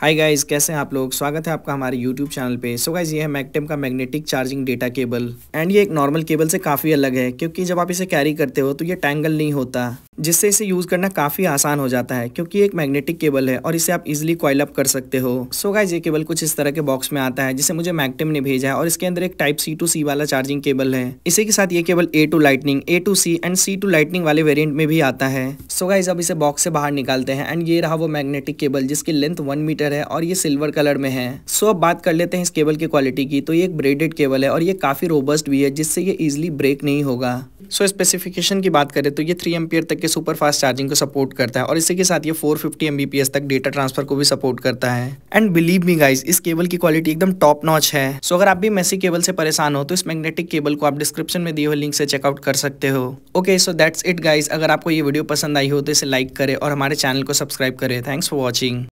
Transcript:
hi guys कैसे हैं आप लोग स्वागत है आपका हमारे यूट्यूब चैनल पे सो so गाइस ये है मैगटेम का magnetic charging data cable and ये एक नॉर्मल केबल से काफ़ी अलग है क्योंकि जब आप इसे कैरी करते हो तो ये टैंगल नहीं होता जिससे इसे यूज़ करना काफ़ी आसान हो जाता है क्योंकि ये एक मैग्नेटिक केबल है और इसे आप इजिली कॉयल अप कर सकते हो सो so गाइज ये केबल कुछ इस तरह के बॉक्स में आता है जिसे मुझे मैगटेम ने भेजा है और इसके अंदर एक टाइप सी टू सी वाला चार्जिंग केबल है इसी के साथ ये cable A to lightning A to C and C to lightning वाले वेरियंट में भी आता है सो गाइज अब इसे बॉक्स से बाहर निकालते हैं एंड ये रहा वो मैग्नेटिक केबल जिसकी लेंथ वन मीटर कलर है और ये सिल्वर कलर में है सो अब बात कर लेते हैं इस केबल की क्वालिटी की तो ये एक ब्रेडेड केबल है और ये काफ़ी रोबस्ट भी है जिससे ये इजिली ब्रेक नहीं होगा सो स्पेसिफिकेशन की बात करें तो ये थ्री एम तक के सुपर फास्ट चार्जिंग को सपोर्ट करता है और इसी के साथ ये फोर फिफ्टी तक डेटा ट्रांसफर को भी सपोर्ट करता है एंड बिलीव मी गाइज इस केबल की क्वालिटी एकदम टॉप नॉच है सो अगर आप भी मैसी केबल से परेशान हो तो इस मैग्नेटिक केबल को आप डिस्क्रिप्शन में दिए हुए लिंक से चेकआउट कर सकते हो okay so that's it guys अगर आपको ये वीडियो पसंद आई हो तो इसे लाइक करें और हमारे चैनल को सब्सक्राइब करें थैंक्स फॉर वॉचिंग